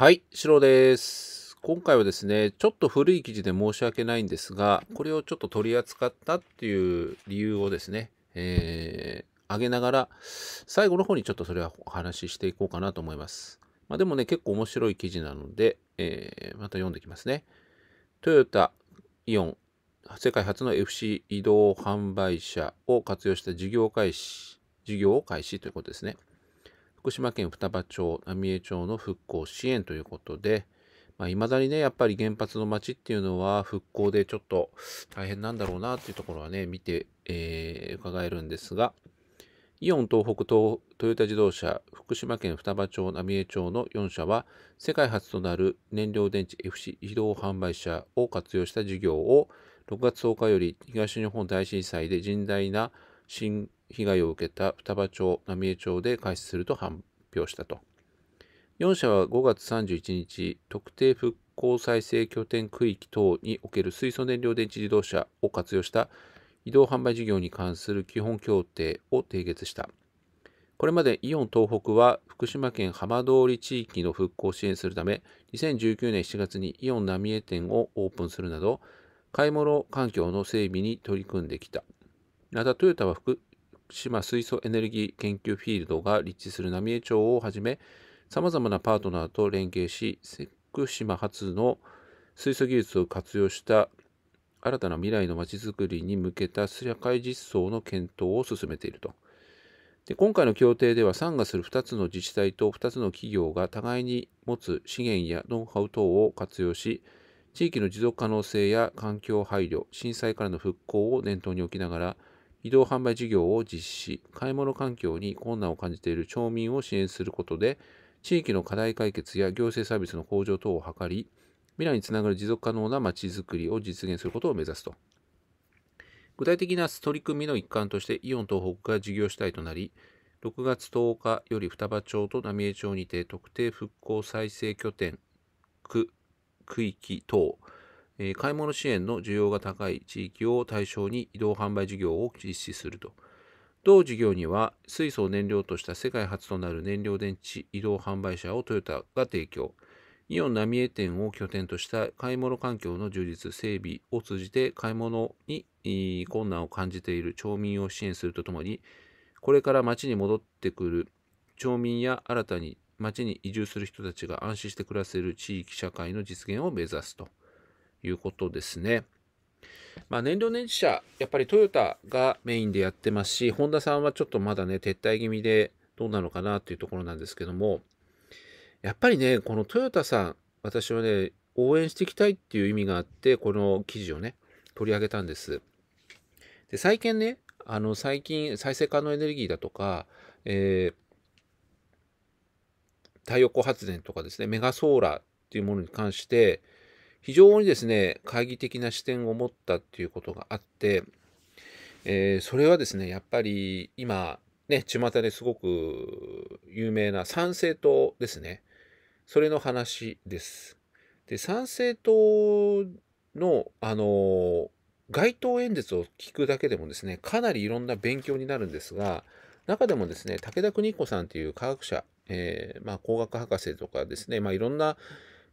はい、シロです。今回はですね、ちょっと古い記事で申し訳ないんですが、これをちょっと取り扱ったっていう理由をですね、えー、挙げながら、最後の方にちょっとそれはお話ししていこうかなと思います。まあ、でもね、結構面白い記事なので、えー、また読んできますね。トヨタ、イオン、世界初の FC 移動販売車を活用した事業開始、事業を開始ということですね。福島県双葉町、浪江町の復興支援ということで、まあ、未だにね、やっぱり原発の町っていうのは復興でちょっと大変なんだろうなっていうところはね、見て、えー、伺えるんですが、イオン東北東トヨタ自動車、福島県双葉町、浪江町の4社は、世界初となる燃料電池 FC 移動販売車を活用した事業を、6月10日より東日本大震災で甚大な震被害を受けた双葉町、浪江町で開始すると発表したと。4社は5月31日、特定復興再生拠点区域等における水素燃料電池自動車を活用した移動販売事業に関する基本協定を締結した。これまでイオン東北は福島県浜通り地域の復興を支援するため、2019年7月にイオン浪江店をオープンするなど、買い物環境の整備に取り組んできた。またトヨタは福島水素エネルギー研究フィールドが立地する浪江町をはじめ、さまざまなパートナーと連携し、福島発の水素技術を活用した新たな未来のまちづくりに向けた社会実装の検討を進めていると。で今回の協定では参加する2つの自治体と2つの企業が互いに持つ資源やノウハウ等を活用し地域の持続可能性や環境配慮震災からの復興を念頭に置きながら移動販売事業を実施、買い物環境に困難を感じている町民を支援することで、地域の課題解決や行政サービスの向上等を図り、未来につながる持続可能なまちづくりを実現することを目指すと。具体的な取り組みの一環としてイオン東北が事業主体となり、6月10日より双葉町と浪江町にて特定復興再生拠点区、区域等、え買い物支援の需要が高い地域を対象に移動販売事業を実施すると。同事業には水素を燃料とした世界初となる燃料電池移動販売車をトヨタが提供。イオン浪江店を拠点とした買い物環境の充実、整備を通じて買い物に困難を感じている町民を支援するとともに、これから町に戻ってくる町民や新たに町に移住する人たちが安心して暮らせる地域社会の実現を目指すと。いうことですね。まあ、燃料電池車、やっぱりトヨタがメインでやってますし、ホンダさんはちょっとまだね、撤退気味でどうなのかなというところなんですけども、やっぱりね、このトヨタさん、私はね、応援していきたいっていう意味があって、この記事をね、取り上げたんです。で、最近ね、あの、最近、再生可能エネルギーだとか、えー、太陽光発電とかですね、メガソーラーっていうものに関して、非常にですね、懐疑的な視点を持ったっていうことがあって、えー、それはですね、やっぱり今、ね、巷ですごく有名な参政党ですね。それの話です。で、参政党の、あの、街頭演説を聞くだけでもですね、かなりいろんな勉強になるんですが、中でもですね、武田邦彦さんという科学者、えー、まあ、工学博士とかですね、まあ、いろんな、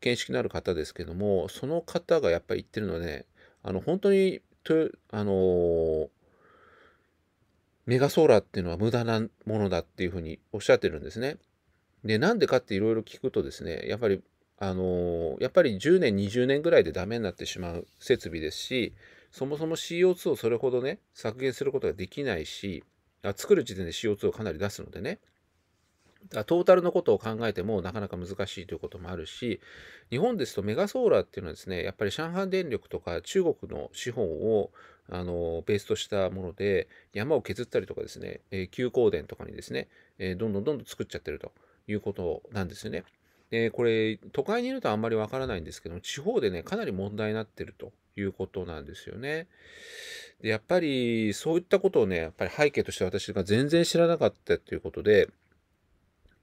見識のある方ですけども、その方がやっぱり言ってるのはね、あの、本当に、とあのー、メガソーラーっていうのは無駄なものだっていうふうにおっしゃってるんですね。で、なんでかっていろいろ聞くとですね、やっぱり、あのー、やっぱり10年、20年ぐらいでダメになってしまう設備ですし、そもそも CO2 をそれほどね、削減することができないし、あ作る時点で CO2 をかなり出すのでね。トータルのことを考えてもなかなか難しいということもあるし、日本ですとメガソーラーっていうのはですね、やっぱり上海電力とか中国の資本をあのベースとしたもので、山を削ったりとかですね、え急行電とかにですね、えどんどんどんどん作っちゃってるということなんですよね。で、これ、都会にいるとあんまりわからないんですけども、地方でね、かなり問題になってるということなんですよね。でやっぱりそういったことをね、やっぱり背景として私が全然知らなかったということで、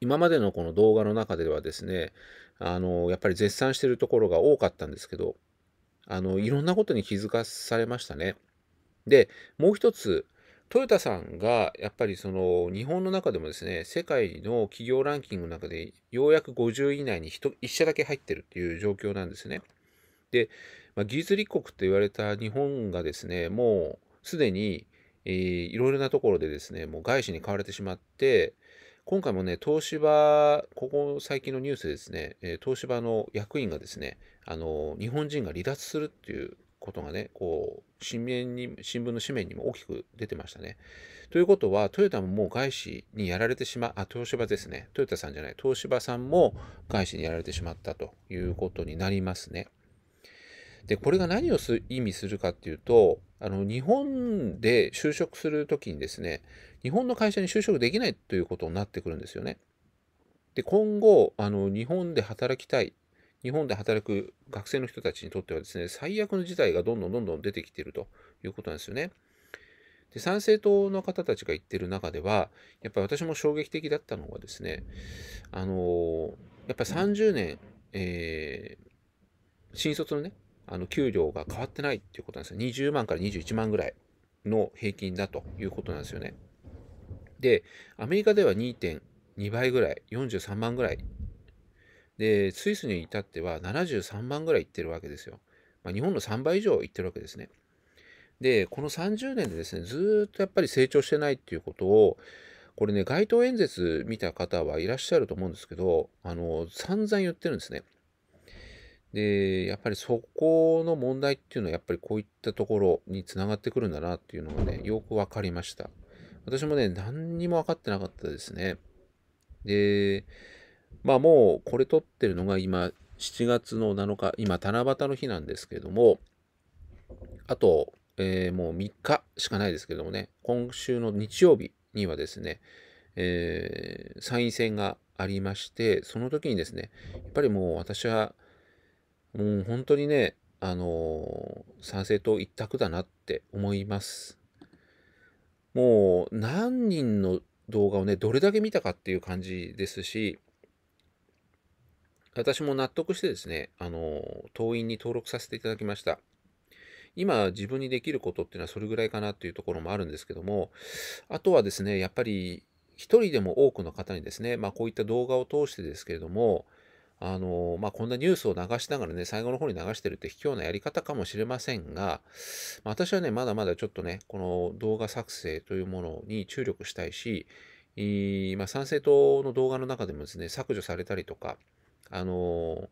今までのこの動画の中ではですね、あの、やっぱり絶賛してるところが多かったんですけど、あの、いろんなことに気づかされましたね。で、もう一つ、トヨタさんがやっぱりその日本の中でもですね、世界の企業ランキングの中でようやく50位以内に 1, 1社だけ入ってるっていう状況なんですね。で、まあ、技術立国って言われた日本がですね、もうすでに、えー、いろいろなところでですね、もう外資に買われてしまって、今回もね、東芝、ここ最近のニュースでですね、東芝の役員がですね、あの、日本人が離脱するっていうことがね、こう、新面に、新聞の紙面にも大きく出てましたね。ということは、トヨタももう外資にやられてしまう、あ、東芝ですね、トヨタさんじゃない、東芝さんも外資にやられてしまったということになりますね。で、これが何を意味するかっていうと、あの、日本で就職するときにですね、日本の会社に就職できないということになってくるんですよね。で今後あの日本で働きたい日本で働く学生の人たちにとってはですね最悪の事態がどんどんどんどん出てきているということなんですよね。で参政党の方たちが言ってる中ではやっぱり私も衝撃的だったのがですねあのやっぱり30年、えー、新卒のねあの給料が変わってないっていうことなんですよ20万から21万ぐらいの平均だということなんですよね。で、アメリカでは2.2倍ぐらい、43万ぐらい。で、スイスに至っては73万ぐらいいってるわけですよ。まあ、日本の3倍以上いってるわけですね。で、この30年でですね、ずっとやっぱり成長してないっていうことを、これね、街頭演説見た方はいらっしゃると思うんですけど、あの、散々言ってるんですね。で、やっぱりそこの問題っていうのは、やっぱりこういったところにつながってくるんだなっていうのがね、よく分かりました。私もね、何にも分かってなかったですね。で、まあもうこれ撮ってるのが今7月の7日、今七夕の日なんですけれども、あと、えー、もう3日しかないですけれどもね、今週の日曜日にはですね、えー、参院選がありまして、その時にですね、やっぱりもう私は、もう本当にね、あのー、賛成党一択だなって思います。もう何人の動画をね、どれだけ見たかっていう感じですし、私も納得してですね、あの、党員に登録させていただきました。今自分にできることっていうのはそれぐらいかなっていうところもあるんですけども、あとはですね、やっぱり一人でも多くの方にですね、まあこういった動画を通してですけれども、あのまあ、こんなニュースを流しながらね、最後の方に流してるって卑怯なやり方かもしれませんが、まあ、私はね、まだまだちょっとね、この動画作成というものに注力したいし、いまあ、参政党の動画の中でもですね、削除されたりとか、あの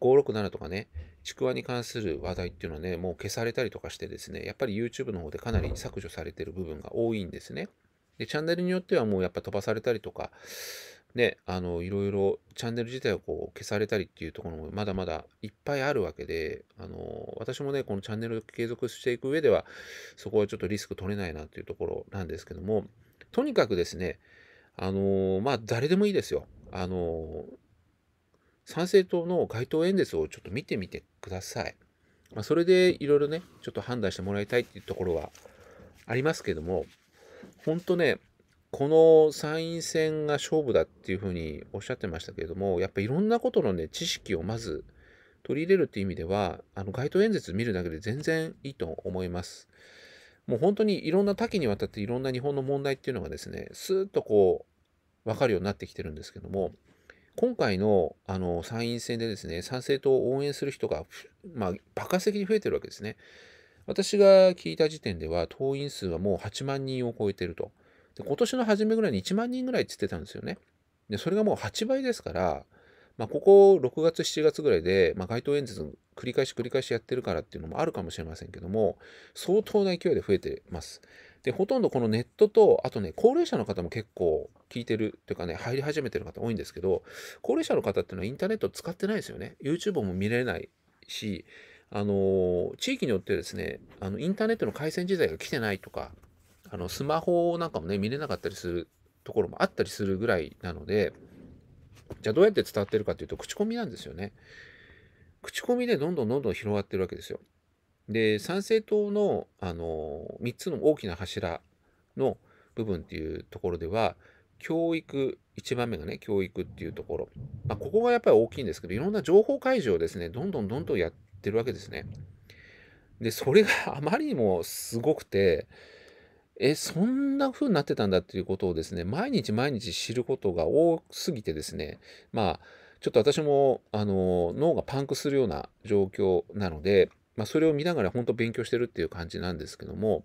567とかね、ちくわに関する話題っていうのはね、もう消されたりとかしてですね、やっぱり YouTube の方でかなり削除されてる部分が多いんですね。で、チャンネルによってはもうやっぱ飛ばされたりとか、ね、あの、いろいろチャンネル自体をこう消されたりっていうところもまだまだいっぱいあるわけで、あの、私もね、このチャンネルを継続していく上では、そこはちょっとリスク取れないなっていうところなんですけども、とにかくですね、あの、まあ、誰でもいいですよ。あの、参政党の街頭演説をちょっと見てみてください。まあ、それでいろいろね、ちょっと判断してもらいたいっていうところはありますけども、ほんとね、この参院選が勝負だっていうふうにおっしゃってましたけれども、やっぱいろんなことのね、知識をまず取り入れるっていう意味では、あの街頭演説見るだけで全然いいと思います。もう本当にいろんな多岐にわたっていろんな日本の問題っていうのがですね、スーッとこう、分かるようになってきてるんですけども、今回のあの参院選でですね、参政党を応援する人が、まあ、爆発的に増えてるわけですね。私が聞いた時点では、党員数はもう8万人を超えてると。で、今年の初めぐらいに1万人ぐらいって言ってたんですよね。で、それがもう8倍ですから、まあ、ここ6月、7月ぐらいで、まあ、街頭演説繰り返し繰り返しやってるからっていうのもあるかもしれませんけども、相当な勢いで増えてます。で、ほとんどこのネットと、あとね、高齢者の方も結構聞いてるというかね、入り始めてる方多いんですけど、高齢者の方っていうのはインターネット使ってないですよね。YouTube も見れないし、あのー、地域によってですね、あのインターネットの回線自体が来てないとか、あのスマホなんかもね、見れなかったりするところもあったりするぐらいなので、じゃあどうやって伝わってるかっていうと、口コミなんですよね。口コミでどんどんどんどん広がってるわけですよ。で、参政党の、あの、3つの大きな柱の部分っていうところでは、教育、1番目がね、教育っていうところ。まあ、ここがやっぱり大きいんですけど、いろんな情報開示をですね、どんどんどんどんやってるわけですね。で、それがあまりにもすごくて、え、そんな風になってたんだっていうことをですね、毎日毎日知ることが多すぎてですね、まあ、ちょっと私も、あの、脳がパンクするような状況なので、まあ、それを見ながら本当勉強してるっていう感じなんですけども、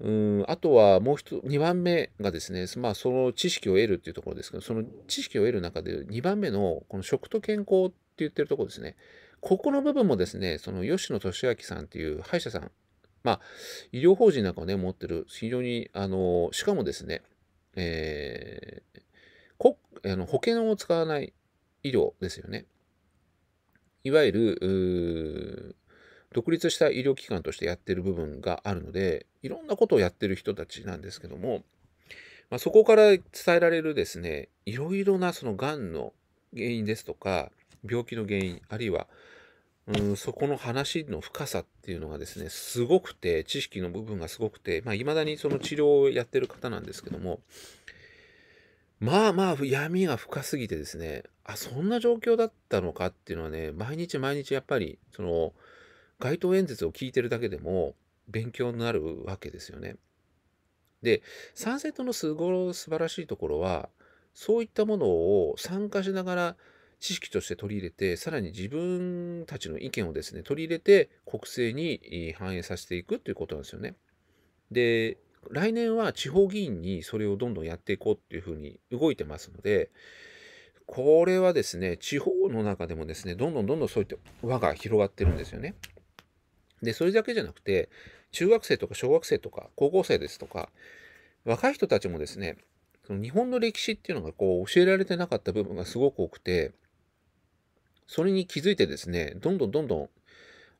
うんあとはもう一2番目がですね、まあ、その知識を得るっていうところですけどその知識を得る中で2番目のこの食と健康って言ってるところですねここの部分もですねその吉野俊明さんっていう歯医者さんまあ、医療法人なんかをね、持ってる、非常に、あの、しかもですね、えー、こあの保険を使わない医療ですよね。いわゆる、独立した医療機関としてやってる部分があるので、いろんなことをやってる人たちなんですけども、まあ、そこから伝えられるですね、いろいろなそのがんの原因ですとか、病気の原因、あるいは、うん、そこの話の深さっていうのがですね、すごくて、知識の部分がすごくて、まあ、未だにその治療をやってる方なんですけども、まあまあ、闇が深すぎてですね、あ、そんな状況だったのかっていうのはね、毎日毎日やっぱり、その、街頭演説を聞いてるだけでも勉強になるわけですよね。で、サンセットのすごろ素晴らしいところは、そういったものを参加しながら、知識として取り入れて、さらに自分たちの意見をですね、取り入れて国政に反映させていくということなんですよね。で、来年は地方議員にそれをどんどんやっていこうっていうふうに動いてますので、これはですね、地方の中でもですね、どんどんどんどんそういった輪が広がってるんですよね。で、それだけじゃなくて、中学生とか小学生とか高校生ですとか、若い人たちもですね、その日本の歴史っていうのがこう教えられてなかった部分がすごく多くて、それに気づいてですね、どんどんどんどん、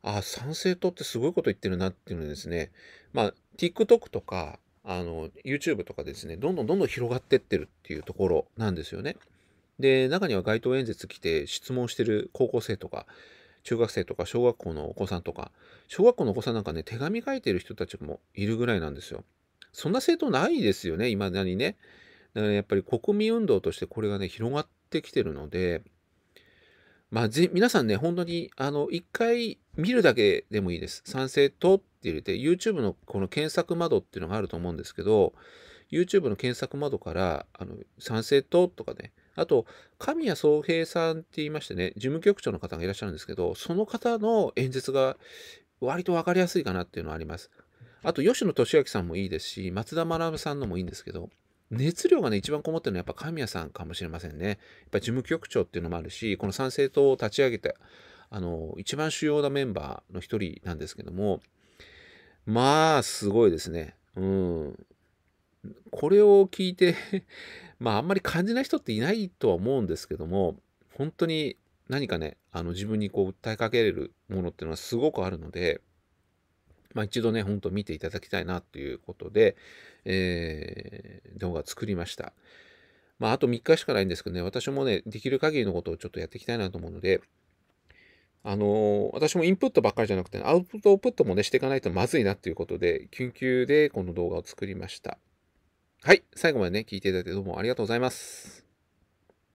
あ、参政党ってすごいこと言ってるなっていうのですね、まあ、TikTok とか、あの、YouTube とかですね、どんどんどんどん広がってってるっていうところなんですよね。で、中には街頭演説来て質問してる高校生とか、中学生とか小学校のお子さんとか、小学校のお子さんなんかね、手紙書いてる人たちもいるぐらいなんですよ。そんな政党ないですよね、未だにね。だから、やっぱり国民運動としてこれがね、広がってきてるので、まあ、皆さんね、本当に、あの、一回見るだけでもいいです。賛成とって入れて、YouTube のこの検索窓っていうのがあると思うんですけど、YouTube の検索窓から、あの、賛成ととかね、あと、神谷宗平さんって言いましてね、事務局長の方がいらっしゃるんですけど、その方の演説が割と分かりやすいかなっていうのはあります。あと、吉野俊明さんもいいですし、松田学さんのもいいんですけど、熱量がね、一番こもってるのはやっぱ神谷さんかもしれませんね。やっぱ事務局長っていうのもあるし、この参政党を立ち上げて、あの、一番主要なメンバーの一人なんですけども、まあ、すごいですね。うん。これを聞いて まあ、あんまり感じない人っていないとは思うんですけども、本当に何かね、あの自分にこう訴えかけれるものっていうのはすごくあるので、まあ、一度ね、ほんと見ていただきたいなということで、えー、動画作りました。まあ、あと3日しかないんですけどね、私もね、できる限りのことをちょっとやっていきたいなと思うので、あのー、私もインプットばっかりじゃなくて、アウトプットもね、していかないとまずいなということで、緊急でこの動画を作りました。はい、最後までね、聞いていただいてどうもありがとうございます。